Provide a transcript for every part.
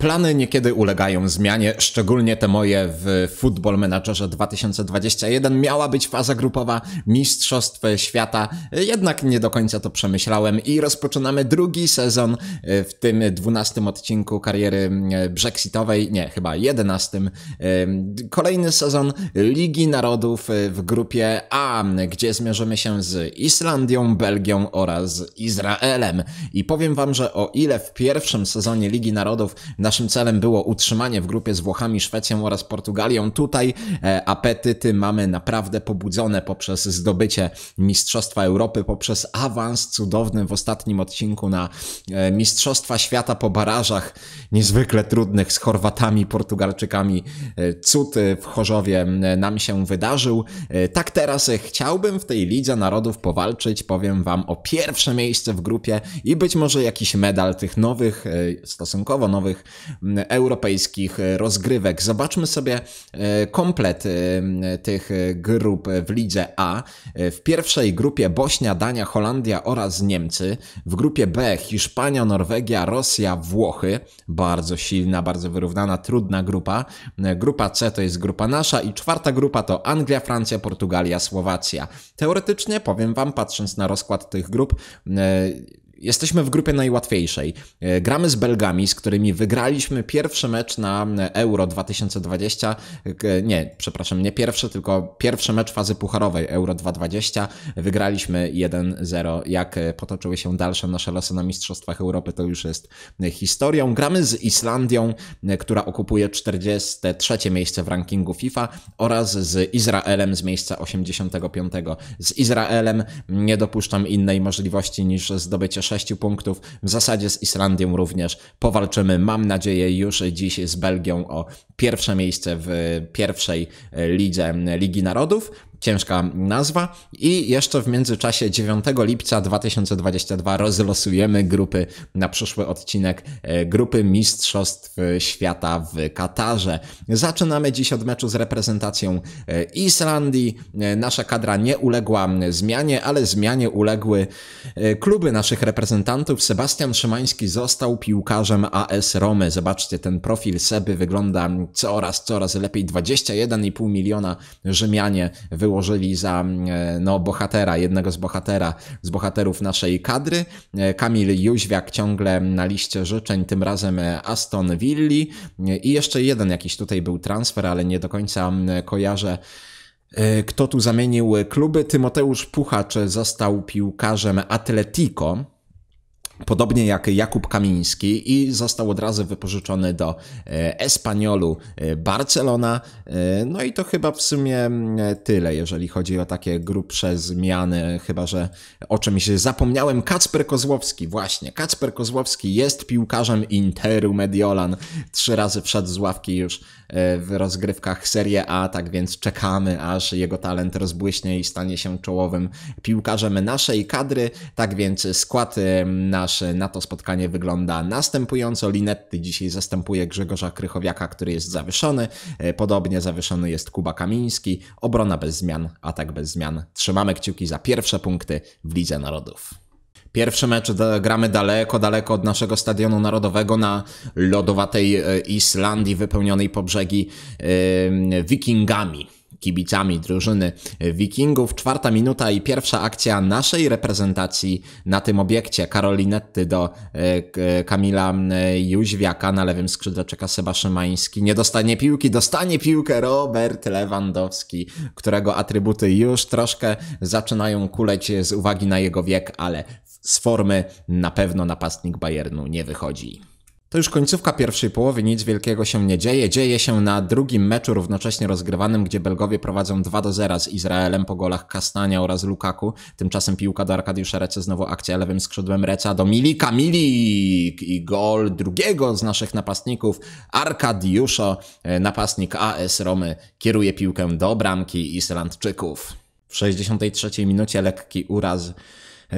Plany niekiedy ulegają zmianie, szczególnie te moje w Football Managerze 2021. Miała być faza grupowa Mistrzostw Świata, jednak nie do końca to przemyślałem i rozpoczynamy drugi sezon e, w tym 12 odcinku kariery brexitowej, nie, chyba 11. Kolejny sezon Ligi Narodów e, w grupie A, gdzie zmierzymy się z Islandią, Belgią oraz Izraelem. I powiem wam, że o ile w pierwszym sezonie Ligi Narodów na Naszym celem było utrzymanie w grupie z Włochami, Szwecją oraz Portugalią. Tutaj e, apetyty mamy naprawdę pobudzone poprzez zdobycie Mistrzostwa Europy, poprzez awans cudowny w ostatnim odcinku na e, Mistrzostwa Świata po barażach niezwykle trudnych z Chorwatami, Portugalczykami. E, cud w Chorzowie nam się wydarzył. Tak teraz chciałbym w tej Lidze Narodów powalczyć, powiem Wam, o pierwsze miejsce w grupie i być może jakiś medal tych nowych, stosunkowo nowych europejskich rozgrywek. Zobaczmy sobie e, komplet e, tych grup w lidze A. E, w pierwszej grupie Bośnia, Dania, Holandia oraz Niemcy. W grupie B Hiszpania, Norwegia, Rosja, Włochy. Bardzo silna, bardzo wyrównana, trudna grupa. Grupa C to jest grupa nasza i czwarta grupa to Anglia, Francja, Portugalia, Słowacja. Teoretycznie powiem Wam, patrząc na rozkład tych grup, Jesteśmy w grupie najłatwiejszej. E, gramy z Belgami, z którymi wygraliśmy pierwszy mecz na e, Euro 2020. E, nie, przepraszam, nie pierwszy, tylko pierwszy mecz fazy pucharowej Euro 2020. Wygraliśmy 1-0. Jak potoczyły się dalsze nasze losy na Mistrzostwach Europy, to już jest historią. Gramy z Islandią, która okupuje 43 miejsce w rankingu FIFA oraz z Izraelem z miejsca 85. Z Izraelem nie dopuszczam innej możliwości niż zdobycie 6 punktów. W zasadzie z Islandią również powalczymy, mam nadzieję, już dziś z Belgią o pierwsze miejsce w pierwszej lidze Ligi Narodów ciężka nazwa. I jeszcze w międzyczasie 9 lipca 2022 rozlosujemy grupy na przyszły odcinek e, grupy Mistrzostw Świata w Katarze. Zaczynamy dziś od meczu z reprezentacją e, Islandii. E, nasza kadra nie uległa zmianie, ale zmianie uległy kluby naszych reprezentantów. Sebastian Szymański został piłkarzem AS Romy. Zobaczcie, ten profil Seby wygląda coraz, coraz lepiej. 21,5 miliona Rzymianie wyłączyli wyłożyli za mm, e, no, bohatera, jednego z bohatera, z bohaterów naszej kadry. E, Kamil Jóźwiak ciągle na liście życzeń, tym razem e, Aston Willi i jeszcze jeden jakiś tutaj był transfer, ale nie do końca mm, kojarzę kto tu zamienił kluby. Tymoteusz Puchacz został piłkarzem Atletico, Podobnie jak Jakub Kamiński i został od razu wypożyczony do e, Espaniolu e, Barcelona. E, no i to chyba w sumie tyle, jeżeli chodzi o takie grubsze zmiany, chyba że o czymś zapomniałem. Kacper Kozłowski, właśnie. Kacper Kozłowski jest piłkarzem Interu Mediolan. Trzy razy wszedł z ławki już E, w rozgrywkach Serie A, tak więc czekamy, aż jego talent rozbłyśnie i stanie się czołowym piłkarzem naszej kadry. Tak więc skład e, nasz na to spotkanie wygląda następująco. Linetty dzisiaj zastępuje Grzegorza Krychowiaka, który jest zawieszony. E, podobnie zawieszony jest Kuba Kamiński. Obrona bez zmian, atak bez zmian. Trzymamy kciuki za pierwsze punkty w Lidze Narodów. Pierwszy mecz gramy daleko, daleko od naszego stadionu narodowego na lodowatej e, Islandii wypełnionej po brzegi wikingami kibicami drużyny Wikingów. Czwarta minuta i pierwsza akcja naszej reprezentacji na tym obiekcie. Karolinetty do e, Kamila Jóźwiaka. Na lewym skrzydle czeka Seba Szymański. Nie dostanie piłki, dostanie piłkę Robert Lewandowski, którego atrybuty już troszkę zaczynają kuleć z uwagi na jego wiek, ale z formy na pewno napastnik Bayernu nie wychodzi. To już końcówka pierwszej połowy, nic wielkiego się nie dzieje. Dzieje się na drugim meczu równocześnie rozgrywanym, gdzie Belgowie prowadzą 2 do 0 z Izraelem po golach Kastania oraz Lukaku. Tymczasem piłka do Arkadiusza Rece, znowu akcja lewym skrzydłem Reca do Milika. Milik i gol drugiego z naszych napastników, Arkadiuszo, e, napastnik AS Romy, kieruje piłkę do bramki Islandczyków. W 63 minucie lekki uraz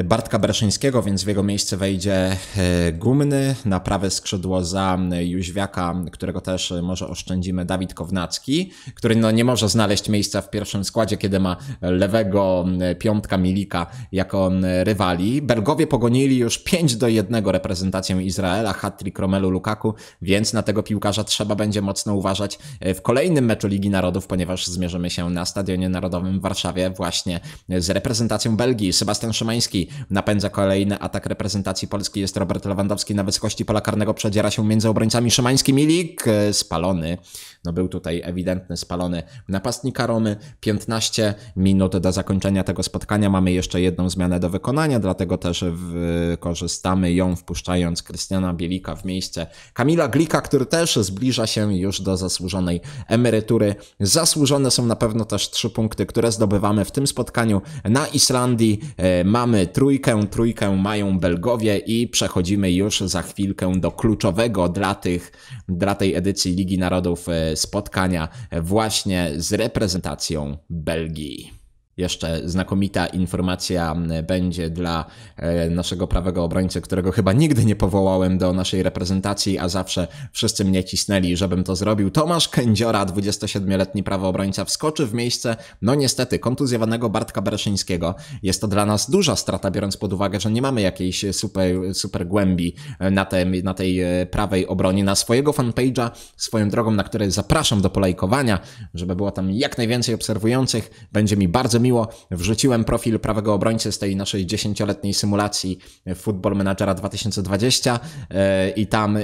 Bartka Breszyńskiego, więc w jego miejsce wejdzie e, Gumny, na prawe skrzydło za e, Jóźwiaka, którego też e, może oszczędzimy, Dawid Kownacki, który no nie może znaleźć miejsca w pierwszym składzie, kiedy ma lewego piątka Milika jako rywali. Belgowie pogonili już 5 do 1 reprezentację Izraela, hat Kromelu Romelu Lukaku, więc na tego piłkarza trzeba będzie mocno uważać w kolejnym meczu Ligi Narodów, ponieważ zmierzymy się na Stadionie Narodowym w Warszawie właśnie z reprezentacją Belgii. Sebastian Szymański napędza kolejny atak reprezentacji Polski. Jest Robert Lewandowski na wysokości pola karnego, przedziera się między obrońcami i lig e, spalony no był tutaj ewidentny spalony napastnika Romy. 15 minut do zakończenia tego spotkania mamy jeszcze jedną zmianę do wykonania, dlatego też wykorzystamy ją wpuszczając Krystiana Bielika w miejsce Kamila Glika, który też zbliża się już do zasłużonej emerytury. Zasłużone są na pewno też trzy punkty, które zdobywamy w tym spotkaniu. Na Islandii e, mamy trójkę, trójkę mają Belgowie i przechodzimy już za chwilkę do kluczowego dla tych, dla tej edycji Ligi Narodów e, spotkania właśnie z reprezentacją Belgii. Jeszcze znakomita informacja będzie dla e, naszego prawego obrońcy, którego chyba nigdy nie powołałem do naszej reprezentacji, a zawsze wszyscy mnie cisnęli, żebym to zrobił. Tomasz Kędziora, 27-letni prawoobrońca, wskoczy w miejsce, no niestety, kontuzjowanego Bartka Bereszyńskiego. Jest to dla nas duża strata, biorąc pod uwagę, że nie mamy jakiejś super, super głębi e, na, tej, na e, tej prawej obronie. Na swojego fanpage'a, swoją drogą, na której zapraszam do polajkowania, żeby było tam jak najwięcej obserwujących, będzie mi bardzo miło. Wrzuciłem profil prawego obrońcy z tej naszej dziesięcioletniej symulacji Football Managera 2020 e, i tam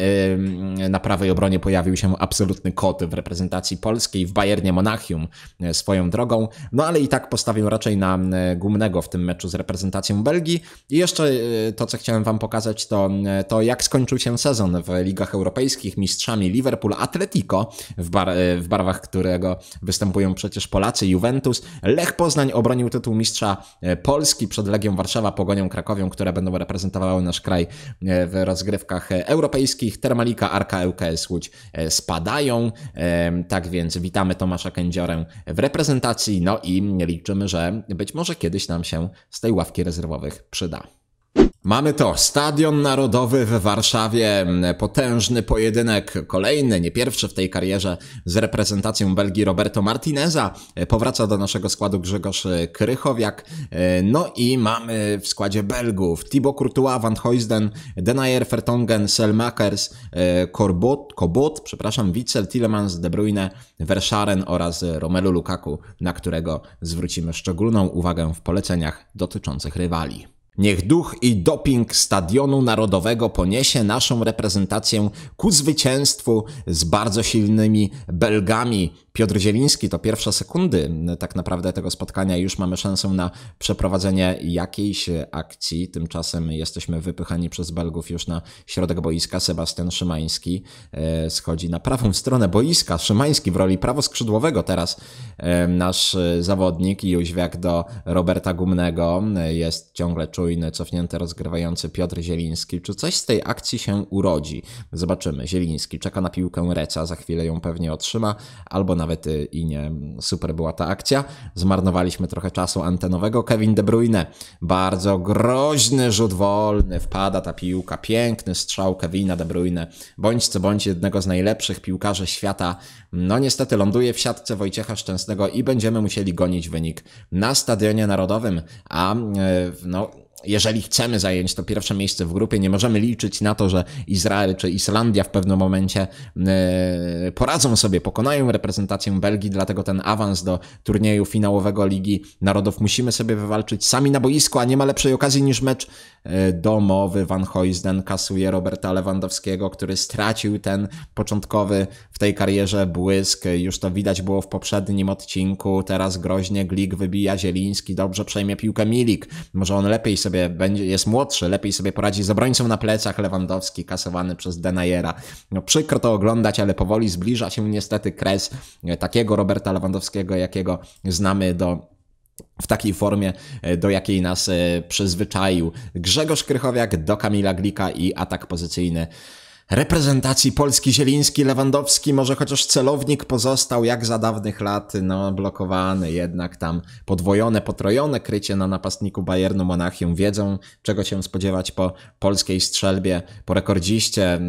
na prawej obronie pojawił się absolutny kot w reprezentacji polskiej w Bayernie Monachium e, swoją drogą, no ale i tak postawił raczej na e, gumnego w tym meczu z reprezentacją Belgii. I jeszcze to, co chciałem wam pokazać, to, to jak skończył się sezon w ligach europejskich mistrzami Liverpool Atletico w, bar, w barwach którego występują przecież Polacy, Juventus, Lech Poznań Poznań obronił tytuł mistrza e, Polski przed Legią Warszawa, Pogonią Krakowią, które będą reprezentowały nasz kraj e, w rozgrywkach europejskich. Termalika, Arka, ŁKS Łódź e, spadają, tak więc witamy Tomasza Kędziorę w reprezentacji, no i liczymy, że być może kiedyś nam się z tej ławki rezerwowych przyda. Mamy to, Stadion Narodowy w Warszawie, potężny pojedynek, kolejny, nie pierwszy w tej karierze z reprezentacją Belgii Roberto Martineza, powraca do naszego składu Grzegorz Krychowiak, no i mamy w składzie Belgów Thibaut Courtois, Van Huysden, Denayer, Vertongen, Selmakers, e, Korbot, Kobot, przepraszam, Witzel, Tillemans, De Bruyne, Verscharen oraz Romelu Lukaku, na którego zwrócimy szczególną uwagę w poleceniach dotyczących rywali. Niech duch i doping Stadionu Narodowego poniesie naszą reprezentację ku zwycięstwu z bardzo silnymi Belgami. Piotr Zieliński to pierwsze sekundy tak naprawdę tego spotkania. Już mamy szansę na przeprowadzenie jakiejś akcji. Tymczasem jesteśmy wypychani przez Belgów już na środek boiska. Sebastian Szymański e, schodzi na prawą stronę boiska. Szymański w roli prawoskrzydłowego teraz e, nasz zawodnik Jóźwiak do Roberta Gumnego e, jest ciągle czujny podwójny, cofnięte rozgrywający Piotr Zieliński. Czy coś z tej akcji się urodzi? Zobaczymy. Zieliński czeka na piłkę Reca, za chwilę ją pewnie otrzyma, albo nawet y, i nie. Super była ta akcja. Zmarnowaliśmy trochę czasu antenowego. Kevin De Bruyne, bardzo groźny rzut wolny, wpada ta piłka, piękny strzał Kevina De Bruyne. Bądź co bądź jednego z najlepszych piłkarzy świata. No niestety ląduje w siatce Wojciecha Szczęsnego i będziemy musieli gonić wynik na Stadionie Narodowym, a y, no jeżeli chcemy zająć to pierwsze miejsce w grupie, nie możemy liczyć na to, że Izrael czy Islandia w pewnym momencie e, poradzą sobie, pokonają reprezentację Belgii, dlatego ten awans do turnieju finałowego Ligi Narodów musimy sobie wywalczyć sami na boisku, a nie ma lepszej okazji niż mecz e, domowy. Van Hoysden kasuje Roberta Lewandowskiego, który stracił ten początkowy w tej karierze błysk. Już to widać było w poprzednim odcinku. Teraz groźnie Glik wybija Zieliński, dobrze przejmie piłkę Milik. Może on lepiej sobie sobie będzie, jest młodszy, lepiej sobie poradzi z obrońcą na plecach Lewandowski, kasowany przez Denajera. No przykro to oglądać, ale powoli zbliża się niestety kres e, takiego Roberta Lewandowskiego, jakiego znamy do w takiej formie, e, do jakiej nas e, przyzwyczaił Grzegorz Krychowiak do Kamila Glika i atak pozycyjny reprezentacji Polski Zieliński, Lewandowski, może chociaż celownik pozostał jak za dawnych lat, no blokowany jednak tam, podwojone, potrojone krycie na napastniku Bayernu Monachium, wiedzą czego się spodziewać po polskiej strzelbie, po rekordziście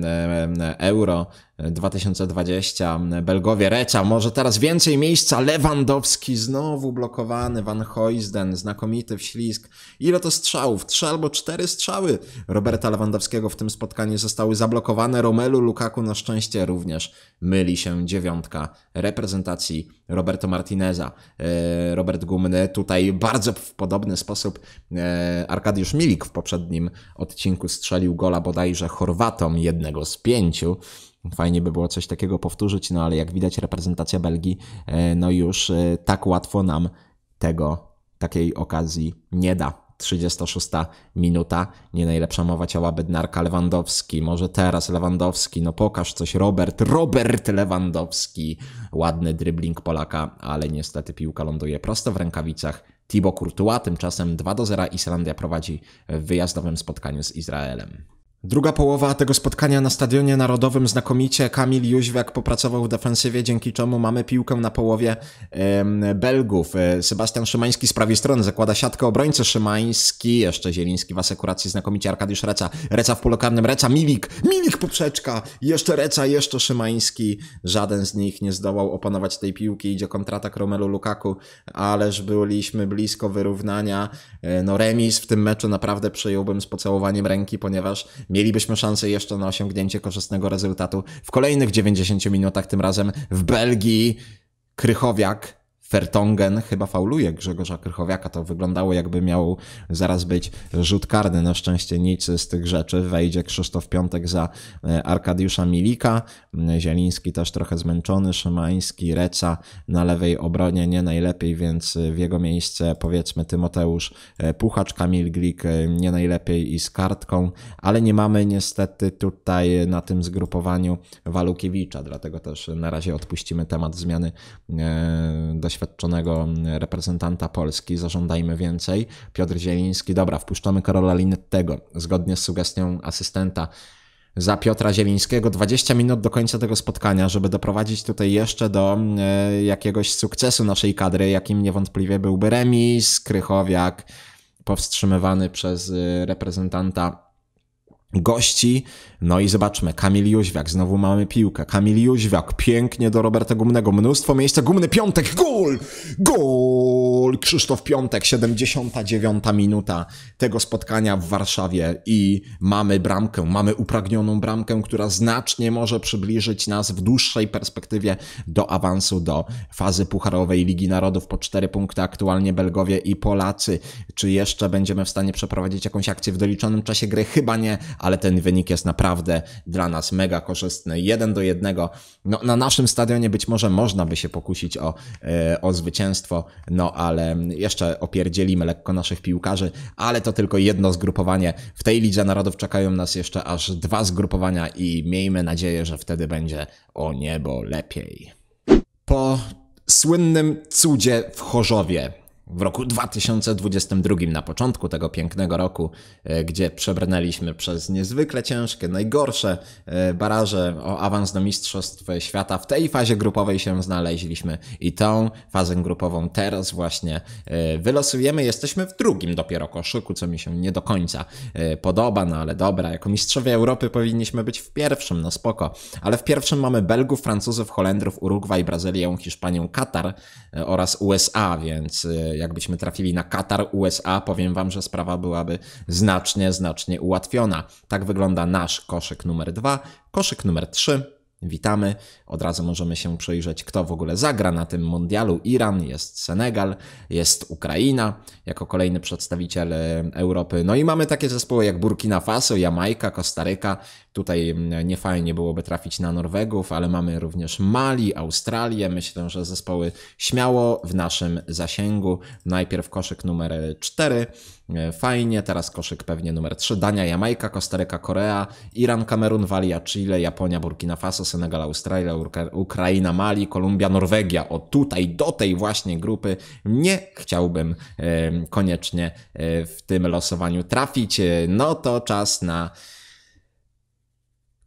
euro, 2020, mm, Belgowie, Recha, może teraz więcej miejsca, Lewandowski znowu blokowany, Van Hoisden, znakomity wślizg. Ile to strzałów? Trzy albo cztery strzały Roberta Lewandowskiego w tym spotkaniu zostały zablokowane, Romelu Lukaku na szczęście również myli się dziewiątka reprezentacji Roberto Martineza. E, Robert Gumny tutaj bardzo w podobny sposób e, Arkadiusz Milik w poprzednim odcinku strzelił gola bodajże Chorwatom jednego z pięciu, Fajnie by było coś takiego powtórzyć, no ale jak widać reprezentacja Belgii, e, no już e, tak łatwo nam tego, takiej okazji nie da. 36 minuta, nie najlepsza mowa ciała Bednarka, Lewandowski, może teraz Lewandowski, no pokaż coś, Robert, Robert Lewandowski, ładny dribbling Polaka, ale niestety piłka ląduje prosto w rękawicach Thibaut Courtois, tymczasem 2 do 0 Islandia prowadzi w wyjazdowym spotkaniu z Izraelem. Druga połowa tego spotkania na Stadionie Narodowym znakomicie Kamil Jóźwiak popracował w defensywie, dzięki czemu mamy piłkę na połowie Belgów. E, Sebastian Szymański z prawej strony zakłada siatkę obrońcy Szymański, jeszcze Zieliński w asekuracji znakomicie Arkadiusz Reca, Reca w polokarnym, Reca, Milik, Milik poprzeczka, jeszcze Reca, jeszcze Szymański. Żaden z nich nie zdołał opanować tej piłki, idzie kontrata kromelu Lukaku, ależ byliśmy blisko wyrównania. E, no remis w tym meczu naprawdę przejąłbym z pocałowaniem ręki, ponieważ mielibyśmy szansę jeszcze na osiągnięcie korzystnego rezultatu w kolejnych 90 minutach, tym razem w Belgii. Krychowiak Fertongen chyba fauluje Grzegorza Krychowiaka. To wyglądało jakby miał zaraz być rzut karny. Na szczęście nic z tych rzeczy. Wejdzie Krzysztof Piątek za e, Arkadiusza Milika. Zieliński też trochę zmęczony. Szymański, Reca na lewej obronie nie najlepiej, więc w jego miejsce powiedzmy Tymoteusz e, Puchacz, Kamil Glik e, nie najlepiej i z kartką. Ale nie mamy niestety tutaj na tym zgrupowaniu Walukiewicza. Dlatego też na razie odpuścimy temat zmiany doświadczenia doświadczonego reprezentanta Polski, zażądajmy więcej. Piotr Zieliński, dobra, wpuszczamy Karola Linettego, zgodnie z sugestią asystenta za Piotra Zielińskiego 20 minut do końca tego spotkania, żeby doprowadzić tutaj jeszcze do e, jakiegoś sukcesu naszej kadry, jakim niewątpliwie byłby remis, Krychowiak powstrzymywany przez e, reprezentanta gości. No i zobaczmy, Kamil Jóźwiak, znowu mamy piłkę. Kamil Jóźwiak, pięknie do Roberta Gumnego, mnóstwo miejsca, Gumny Piątek, gol! Gol! Krzysztof Piątek, 79 minuta tego spotkania w Warszawie i mamy bramkę, mamy upragnioną bramkę, która znacznie może przybliżyć nas w dłuższej perspektywie do awansu do fazy Pucharowej Ligi Narodów po cztery punkty aktualnie Belgowie i Polacy. Czy jeszcze będziemy w stanie przeprowadzić jakąś akcję w doliczonym czasie gry? Chyba nie, ale ten wynik jest naprawdę dla nas mega korzystny. 1 do 1. No, na naszym stadionie być może można by się pokusić o, e, o zwycięstwo, no ale jeszcze opierdzielimy lekko naszych piłkarzy, ale to tylko jedno zgrupowanie. W tej Lidze Narodów czekają nas jeszcze aż dwa zgrupowania i miejmy nadzieję, że wtedy będzie o niebo lepiej. Po słynnym cudzie w Chorzowie w roku 2022, na początku tego pięknego roku, e, gdzie przebrnęliśmy przez niezwykle ciężkie, najgorsze e, baraże o awans do Mistrzostw Świata. W tej fazie grupowej się znaleźliśmy i tą fazę grupową teraz właśnie e, wylosujemy. Jesteśmy w drugim dopiero koszyku, co mi się nie do końca podoba, no ale dobra, jako mistrzowie Europy powinniśmy być w pierwszym, no spoko. Ale w pierwszym mamy Belgów, Francuzów, Holendrów, Urugwaj, Brazylię, Hiszpanię, Katar oraz USA, więc Jakbyśmy trafili na Katar, USA, powiem Wam, że sprawa byłaby znacznie, znacznie ułatwiona. Tak wygląda nasz koszyk numer dwa. Koszyk numer trzy. Witamy. Od razu możemy się przyjrzeć, kto w ogóle zagra na tym mundialu. Iran, jest Senegal, jest Ukraina jako kolejny przedstawiciel e, Europy. No i mamy takie zespoły jak Burkina Faso, Jamajka, Kostaryka, tutaj mm, niefajnie byłoby trafić na Norwegów, ale mamy również Mali, Australię. Myślę, że zespoły śmiało w naszym zasięgu. Najpierw koszyk numer 4, e, fajnie, teraz koszyk pewnie numer 3. Dania, Jamajka, Kostaryka, Korea, Iran, Kamerun, Walia, Chile, Japonia, Burkina Faso, Senegal, Australia, Ukraina, Mali, Kolumbia, Norwegia. O tutaj, do tej właśnie grupy nie chciałbym koniecznie e, w tym losowaniu trafić. E, no to czas na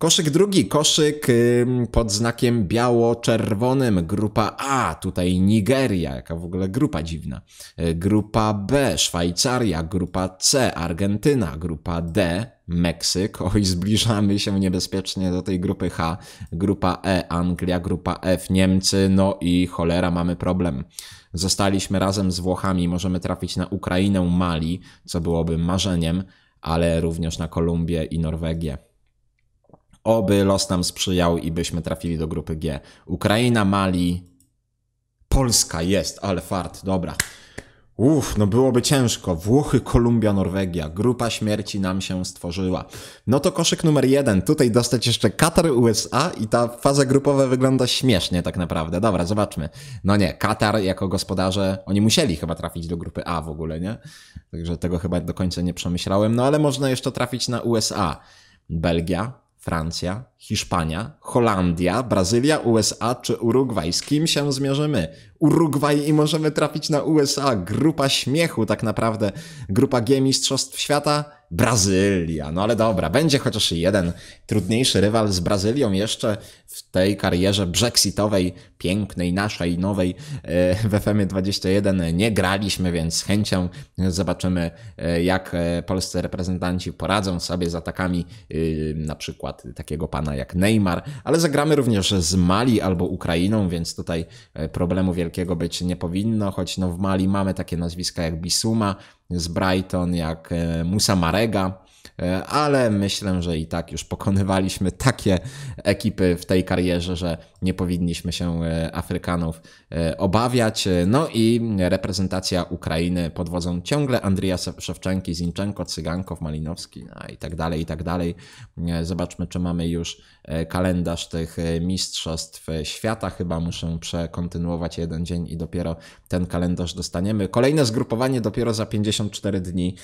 Koszyk drugi, koszyk pod znakiem biało-czerwonym, grupa A, tutaj Nigeria, jaka w ogóle grupa dziwna. E, grupa B, Szwajcaria, grupa C, Argentyna, grupa D, Meksyk, oj zbliżamy się niebezpiecznie do tej grupy H, grupa E, Anglia, grupa F, Niemcy, no i cholera, mamy problem. Zostaliśmy razem z Włochami, możemy trafić na Ukrainę, Mali, co byłoby marzeniem, ale również na Kolumbię i Norwegię. Oby los nam sprzyjał i byśmy trafili do grupy G. Ukraina, Mali, Polska jest, ale fart, dobra. Uff, no byłoby ciężko. Włochy, Kolumbia, Norwegia. Grupa śmierci nam się stworzyła. No to koszyk numer jeden. Tutaj dostać jeszcze Katar, USA i ta faza grupowa wygląda śmiesznie tak naprawdę. Dobra, zobaczmy. No nie, Katar jako gospodarze, oni musieli chyba trafić do grupy A w ogóle, nie? Także tego chyba do końca nie przemyślałem. No ale można jeszcze trafić na USA. Belgia, Francja, Hiszpania, Holandia, Brazylia, USA czy Urugwaj. Z kim się zmierzymy? Urugwaj i możemy trafić na USA. Grupa śmiechu tak naprawdę. Grupa G Mistrzostw Świata Brazylia. No ale dobra, będzie chociaż jeden trudniejszy rywal z Brazylią jeszcze w tej karierze brexitowej, pięknej, naszej, nowej e, w FM21 nie graliśmy, więc z chęcią zobaczymy, e, jak e, polscy reprezentanci poradzą sobie z atakami na przykład takiego pana jak Neymar, ale zagramy również z Mali albo Ukrainą, więc tutaj problemu wielkiego być nie powinno, choć no w Mali mamy takie nazwiska jak Bisuma, z Brighton, jak e, Musa Marega, E, ale myślę, że i tak już pokonywaliśmy takie ekipy w tej karierze, że nie powinniśmy się e, Afrykanów e, obawiać. No i reprezentacja Ukrainy pod wodzą ciągle Andrija Szewczenki, Zinczenko, Cygankow, Malinowski no i tak dalej, i tak dalej. Zobaczmy, czy mamy już kalendarz tych mistrzostw świata. Chyba muszę przekontynuować jeden dzień i dopiero ten kalendarz dostaniemy. Kolejne zgrupowanie dopiero za 54 dni.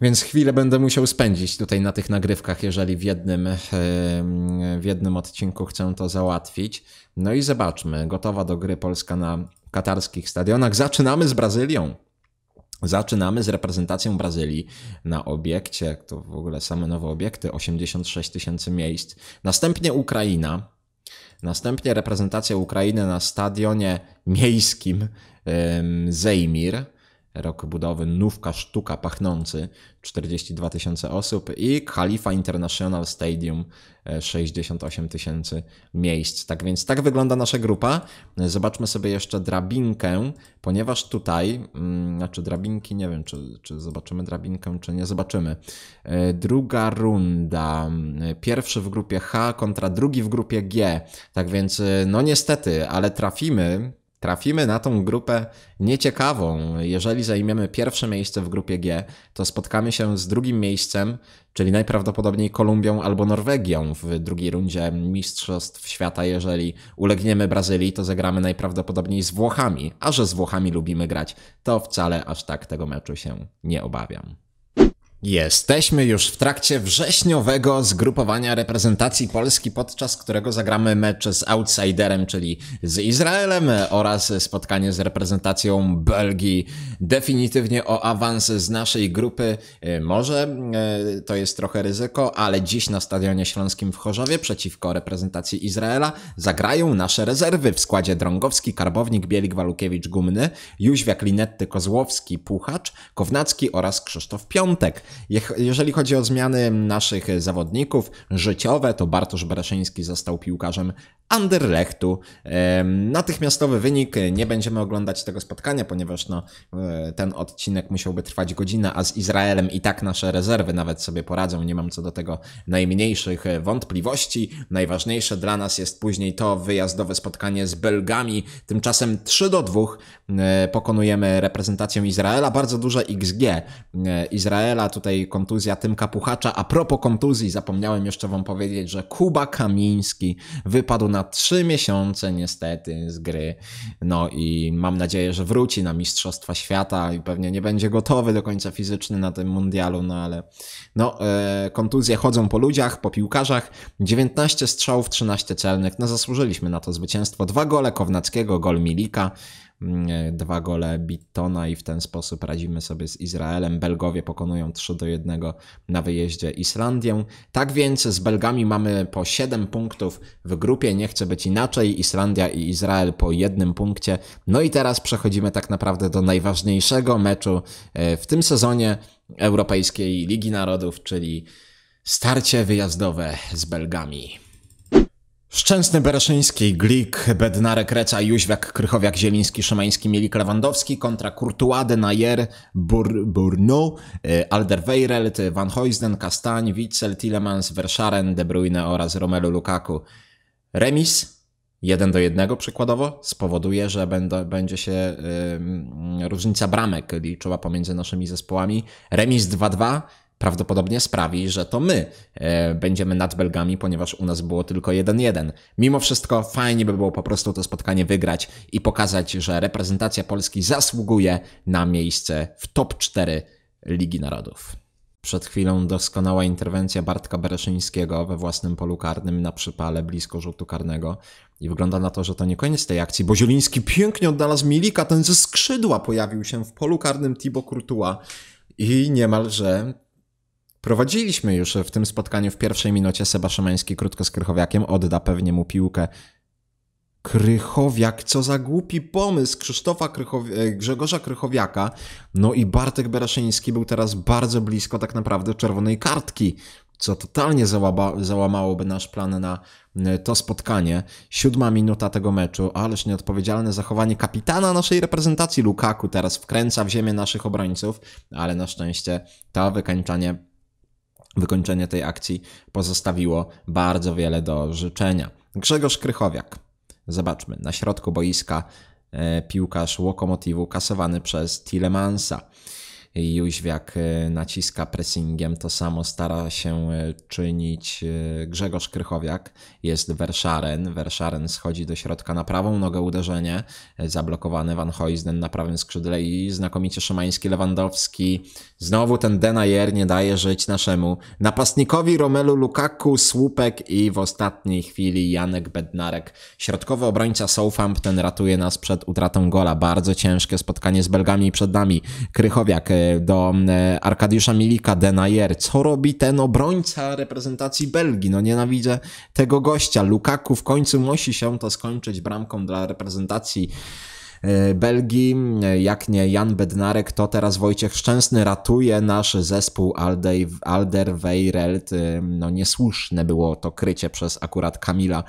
Więc chwilę będę musiał spędzić tutaj na tych nagrywkach, jeżeli w jednym, e, w jednym odcinku chcę to załatwić. No i zobaczmy, gotowa do gry Polska na katarskich stadionach. Zaczynamy z Brazylią. Zaczynamy z reprezentacją Brazylii na obiekcie, to w ogóle same nowe obiekty, 86 tysięcy miejsc. Następnie Ukraina, następnie reprezentacja Ukrainy na stadionie miejskim Zejmir rok budowy, nówka sztuka pachnący, 42 tysiące osób i Khalifa International Stadium, 68 e, tysięcy miejsc. Tak więc tak wygląda nasza grupa. Zobaczmy sobie jeszcze drabinkę, ponieważ tutaj, mm, znaczy drabinki, nie wiem czy, czy zobaczymy drabinkę, czy nie zobaczymy. E, druga runda, pierwszy w grupie H kontra drugi w grupie G. Tak więc e, no niestety, ale trafimy trafimy na tą grupę nieciekawą. Jeżeli zajmiemy pierwsze miejsce w grupie G, to spotkamy się z drugim miejscem, czyli najprawdopodobniej Kolumbią albo Norwegią w drugiej rundzie Mistrzostw Świata. Jeżeli ulegniemy Brazylii, to zagramy najprawdopodobniej z Włochami, a że z Włochami lubimy grać, to wcale aż tak tego meczu się nie obawiam. Jesteśmy już w trakcie wrześniowego zgrupowania reprezentacji Polski, podczas którego zagramy mecz z outsiderem, czyli z Izraelem oraz spotkanie z reprezentacją Belgii. Definitywnie o awans z naszej grupy y, może, y, to jest trochę ryzyko, ale dziś na Stadionie Śląskim w Chorzowie przeciwko reprezentacji Izraela zagrają nasze rezerwy w składzie Drągowski, Karbownik, Bielik, Walukiewicz, Gumny, Jóźwiak, Linetty, Kozłowski, Puchacz, Kownacki oraz Krzysztof Piątek. Jeżeli chodzi o zmiany naszych zawodników życiowe, to Bartosz Braszyński został piłkarzem Anderlechtu. Natychmiastowy wynik, nie będziemy oglądać tego spotkania, ponieważ no, e, ten odcinek musiałby trwać godzinę, a z Izraelem i tak nasze rezerwy nawet sobie poradzą, nie mam co do tego najmniejszych e, wątpliwości. Najważniejsze dla nas jest później to wyjazdowe spotkanie z Belgami, tymczasem 3 do 2 e, pokonujemy reprezentację Izraela, bardzo duże XG Izraela, tutaj tutaj kontuzja Tymka Puchacza. A propos kontuzji, zapomniałem jeszcze wam powiedzieć, że Kuba Kamiński wypadł na trzy miesiące niestety z gry. No i mam nadzieję, że wróci na Mistrzostwa Świata i pewnie nie będzie gotowy do końca fizyczny na tym mundialu, no ale no, e, kontuzje chodzą po ludziach, po piłkarzach. 19 strzałów, 13 celnych. No zasłużyliśmy na to zwycięstwo. Dwa gole Kownackiego, gol Milika. Mm, e, dwa gole Bittona i w ten sposób radzimy sobie z Izraelem. Belgowie pokonują 3 do 1 na wyjeździe Islandię. Tak więc z Belgami mamy po 7 punktów w grupie, nie chce być inaczej. Islandia i Izrael po jednym punkcie. No i teraz przechodzimy tak naprawdę do najważniejszego meczu e, w tym sezonie Europejskiej Ligi Narodów, czyli starcie wyjazdowe z Belgami. Szczęsny, Bereszyński, Glik, Bednarek, Reca, Jóźwiak, Krychowiak, Zieliński, Szymański, Mielik, Lewandowski kontra Courtois, Najer, Bur Burno, y, Alderweireld, Van Huysden, Kastań, Witzel, Tillemans, Werszaren, De Bruyne oraz Romelu Lukaku. Remis 1 do 1 przykładowo spowoduje, że będą, będzie się różnica bramek liczyła pomiędzy naszymi zespołami. Remis 2-2 prawdopodobnie sprawi, że to my e, będziemy nad Belgami, ponieważ u nas było tylko 1-1. Mimo wszystko fajnie by było po prostu to spotkanie wygrać i pokazać, że reprezentacja Polski zasługuje na miejsce w top 4 Ligi Narodów. Przed chwilą doskonała interwencja Bartka Bereszyńskiego we własnym polu karnym na przypale blisko rzutu karnego. I wygląda na to, że to nie koniec tej akcji, bo Zieliński pięknie odnalazł Milika, ten ze skrzydła pojawił się w polu karnym Tibo Courtois i niemalże Prowadziliśmy już w tym spotkaniu w pierwszej minucie Seba Szymański krótko z Krychowiakiem, odda pewnie mu piłkę. Krychowiak, co za głupi pomysł Krzysztofa Krychowi- e, Grzegorza Krychowiaka. No i Bartek Bereszyński był teraz bardzo blisko tak naprawdę czerwonej kartki, co totalnie załaba- załamałoby nasz plan na e, to spotkanie. Siódma minuta tego meczu, ależ nieodpowiedzialne zachowanie kapitana naszej reprezentacji Lukaku teraz wkręca w ziemię naszych obrońców, ale na szczęście to wykańczanie wykończenie tej akcji pozostawiło bardzo wiele do życzenia. Grzegorz Krychowiak. Zobaczmy, na środku boiska e, piłkarz Łokomotivu kasowany przez Tilemansa. Jóźwiak e, naciska pressingiem, to samo stara się e, czynić e, Grzegorz Krychowiak, jest Werszaren, Werszaren schodzi do środka na prawą nogę uderzenie, zablokowany Van Hoisden na prawym skrzydle i znakomicie Szymański, Lewandowski, znowu ten Denayer nie daje żyć naszemu napastnikowi Romelu Lukaku, słupek i w ostatniej chwili Janek Bednarek, środkowy obrońca Southampton ratuje nas przed utratą gola, bardzo ciężkie spotkanie z Belgami przed nami, Krychowiak do e, Arkadiusza Milika, Denayer. Co robi ten obrońca reprezentacji Belgii? No nienawidzę tego gościa. Lukaku w końcu musi się to skończyć bramką dla reprezentacji e, Belgii. E, jak nie Jan Bednarek, to teraz Wojciech Szczęsny ratuje nasz zespół Alderweireld. Alder No niesłuszne było to krycie przez akurat Kamila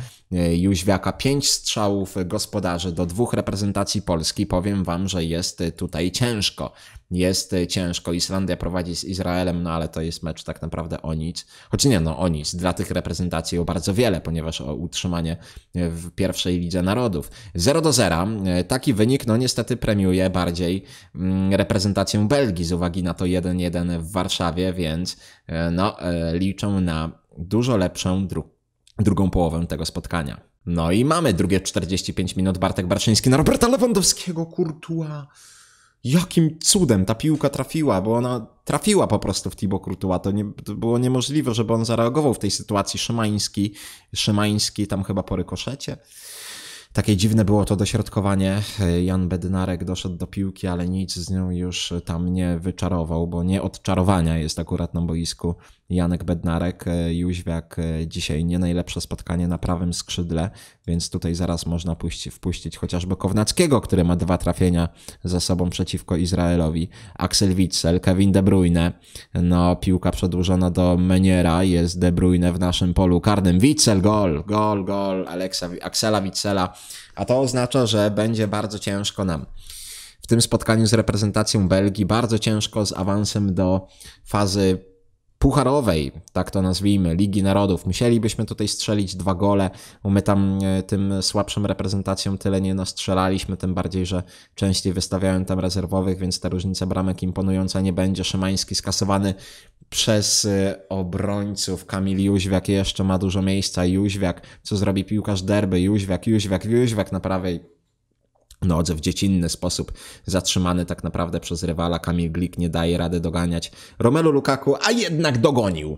Jóźwiaka. Pięć strzałów gospodarzy do dwóch reprezentacji Polski. Powiem wam, że jest tutaj ciężko jest y, ciężko. Islandia prowadzi z Izraelem, no ale to jest mecz tak naprawdę o nic. Choć nie, no o nic. Dla tych reprezentacji o bardzo wiele, ponieważ o utrzymanie y, w pierwszej Lidze Narodów. 0 do 0. Y, taki wynik, no niestety premiuje bardziej mm, reprezentację Belgii z uwagi na to 1-1 w Warszawie, więc no liczą na dużo lepszą dru drugą połowę tego spotkania. No i mamy drugie 45 minut Bartek Barczyński na Roberta Lewandowskiego, Kurtua jakim cudem ta piłka trafiła, bo ona trafiła po prostu w Tibo To, nie, to było niemożliwe, żeby on zareagował w tej sytuacji. Szymański, Szymański tam chyba po rykoszecie. Takie dziwne było to dośrodkowanie. Jan Bednarek doszedł do piłki, ale nic z nią już tam nie wyczarował, bo nie odczarowania jest akurat na boisku Janek Bednarek, e, Jóźwiak e, dzisiaj nie najlepsze spotkanie na prawym skrzydle, więc tutaj zaraz można wpuścić chociażby Kownackiego, który ma dwa trafienia za sobą przeciwko Izraelowi. Axel Witzel, Kevin De Bruyne, no piłka przedłużona do Meniera, jest De Bruyne w naszym polu karnym. Witzel, gol, gol, gol Aleksa, Axela Witzela, a to oznacza, że będzie bardzo ciężko nam w tym spotkaniu z reprezentacją Belgii, bardzo ciężko z awansem do fazy pucharowej, tak to nazwijmy, Ligi Narodów. Musielibyśmy tutaj strzelić dwa gole, bo my tam e, tym słabszym reprezentacjom tyle nie nastrzelaliśmy, tym bardziej, że częściej wystawiają tam rezerwowych, więc ta różnica bramek imponująca nie będzie. Szymański skasowany przez e, obrońców. Kamil Jóźwiak jeszcze ma dużo miejsca. Jóźwiak, co zrobi piłkarz derby? Jóźwiak, Jóźwiak, Jóźwiak na prawej nodze no, w dziecinny sposób zatrzymany tak naprawdę przez rywala. Kamil Glik nie daje rady doganiać Romelu Lukaku, a jednak dogonił.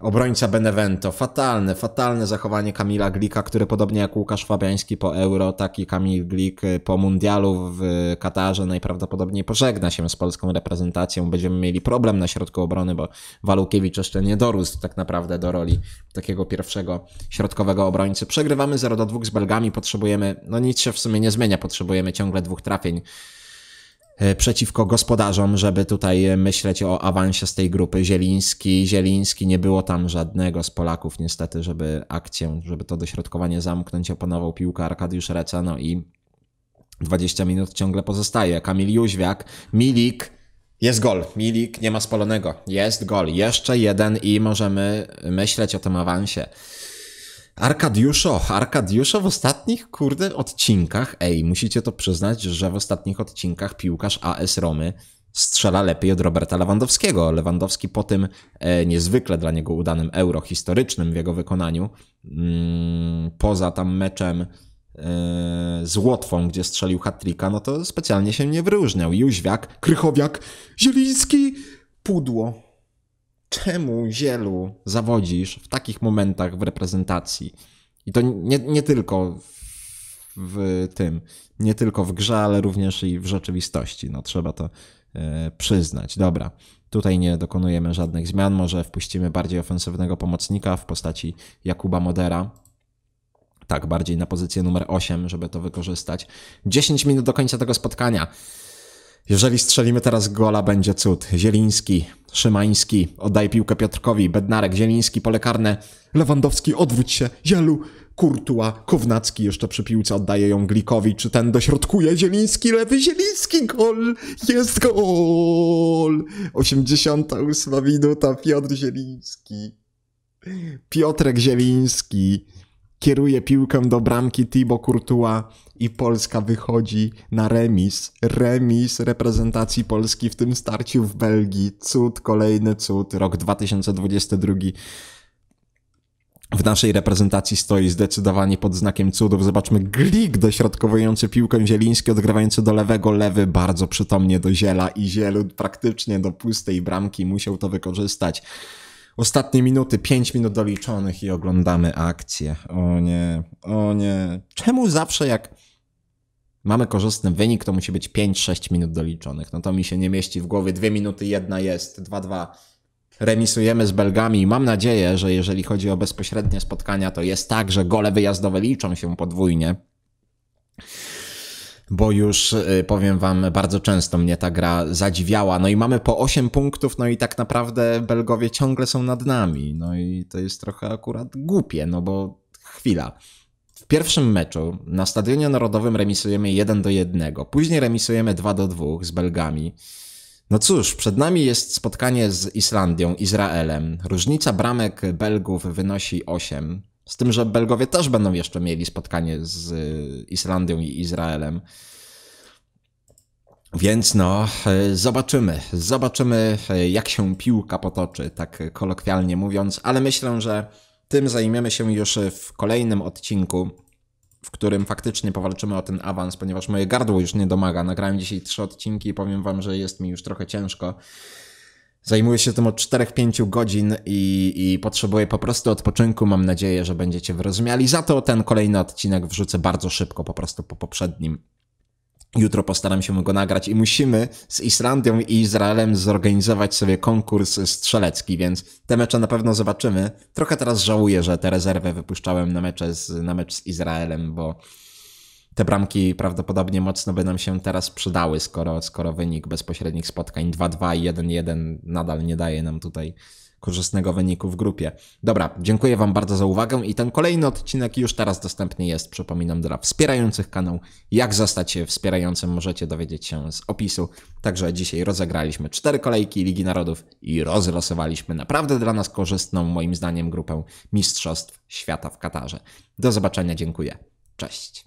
Obrońca Benevento. Fatalne, fatalne zachowanie Kamila Glika, który podobnie jak Łukasz Fabiański po Euro, taki Kamil Glik y, po Mundialu w y, Katarze najprawdopodobniej pożegna się z polską reprezentacją. Będziemy mieli problem na środku obrony, bo Walukiewicz jeszcze nie dorósł tak naprawdę do roli takiego pierwszego środkowego obrońcy. Przegrywamy 0 do 2 z Belgami, potrzebujemy, no nic się w sumie nie zmienia, potrzebujemy ciągle dwóch trafień E, przeciwko gospodarzom, żeby tutaj e, myśleć o awansie z tej grupy. Zieliński, Zieliński, nie było tam żadnego z Polaków niestety, żeby akcję, żeby to dośrodkowanie zamknąć, opanował piłkę Arkadiusz Reca, no i 20 minut ciągle pozostaje. Kamil Jóźwiak, Milik, jest gol. Milik nie ma spalonego. Jest gol. Jeszcze jeden i możemy myśleć o tym awansie. Arkadiuszo, Arkadiuszo w ostatnich, kurde, odcinkach, ej, musicie to przyznać, że w ostatnich odcinkach piłkarz AS Romy strzela lepiej od Roberta Lewandowskiego. Lewandowski po tym e, niezwykle dla niego udanym euro historycznym w jego wykonaniu, mm, poza tam meczem e, z Łotwą, gdzie strzelił hat-tricka, no to specjalnie się nie wyróżniał. Jóźwiak, Krychowiak, Zieliński, Pudło czemu zielu zawodzisz w takich momentach w reprezentacji? I to nie, nie tylko w tym, nie tylko w grze, ale również i w rzeczywistości. No trzeba to e, przyznać. Dobra, tutaj nie dokonujemy żadnych zmian. Może wpuścimy bardziej ofensywnego pomocnika w postaci Jakuba Modera. Tak, bardziej na pozycję numer 8, żeby to wykorzystać. 10 minut do końca tego spotkania. Jeżeli strzelimy teraz gola, będzie cud. Zieliński, Szymański, oddaj piłkę Piotrkowi, Bednarek, Zieliński, polekarne. Lewandowski, odwróć się, Zielu, Kurtua, Kownacki jeszcze przy piłce oddaje ją Glikowi, czy ten dośrodkuje, Zieliński, lewy, Zieliński, gol, jest gol! 88 minuta, Piotr Zieliński. Piotrek Zieliński kieruje piłkę do bramki Thibaut Courtois i Polska wychodzi na remis. Remis reprezentacji Polski w tym starciu w Belgii. Cud, kolejny cud. Rok 2022 w naszej reprezentacji stoi zdecydowanie pod znakiem cudów. Zobaczmy glik dośrodkowujący piłkę Zieliński, odgrywający do lewego, lewy bardzo przytomnie do Ziela i Zielu praktycznie do pustej bramki musiał to wykorzystać. Ostatnie minuty, 5 minut doliczonych i oglądamy akcję. O nie, o nie. Czemu zawsze jak mamy korzystny wynik, to musi być 5-6 minut doliczonych? No to mi się nie mieści w głowie. 2 minuty, jedna jest, 2-2. Remisujemy z Belgami i mam nadzieję, że jeżeli chodzi o bezpośrednie spotkania, to jest tak, że gole wyjazdowe liczą się podwójnie bo już y, powiem wam, bardzo często mnie ta gra zadziwiała. No i mamy po 8 punktów, no i tak naprawdę Belgowie ciągle są nad nami. No i to jest trochę akurat głupie, no bo chwila. W pierwszym meczu na Stadionie Narodowym remisujemy 1 do 1, później remisujemy 2 do 2 z Belgami. No cóż, przed nami jest spotkanie z Islandią, Izraelem. Różnica bramek Belgów wynosi 8. Z tym, że Belgowie też będą jeszcze mieli spotkanie z y, Islandią i Izraelem. Więc no, y, zobaczymy. Zobaczymy, y, jak się piłka potoczy, tak kolokwialnie mówiąc, ale myślę, że tym zajmiemy się już w kolejnym odcinku, w którym faktycznie powalczymy o ten awans, ponieważ moje gardło już nie domaga. Nagrałem dzisiaj trzy odcinki i powiem wam, że jest mi już trochę ciężko. Zajmuję się tym od 4-5 godzin i, i potrzebuję po prostu odpoczynku. Mam nadzieję, że będziecie wyrozumiali. Za to ten kolejny odcinek wrzucę bardzo szybko, po prostu po poprzednim. Jutro postaram się go nagrać i musimy z Islandią i Izraelem zorganizować sobie konkurs strzelecki, więc te mecze na pewno zobaczymy. Trochę teraz żałuję, że te rezerwy wypuszczałem na, mecze z, na mecz z Izraelem, bo te bramki prawdopodobnie mocno będą się teraz przydały, skoro, skoro wynik bezpośrednich spotkań 2-2 i 1-1 nadal nie daje nam tutaj korzystnego wyniku w grupie. Dobra, dziękuję Wam bardzo za uwagę i ten kolejny odcinek już teraz dostępny jest, przypominam, dla wspierających kanał. Jak zostać się wspierającym możecie dowiedzieć się z opisu. Także dzisiaj rozegraliśmy cztery kolejki Ligi Narodów i rozlosowaliśmy naprawdę dla nas korzystną, moim zdaniem, grupę Mistrzostw Świata w Katarze. Do zobaczenia, dziękuję. Cześć.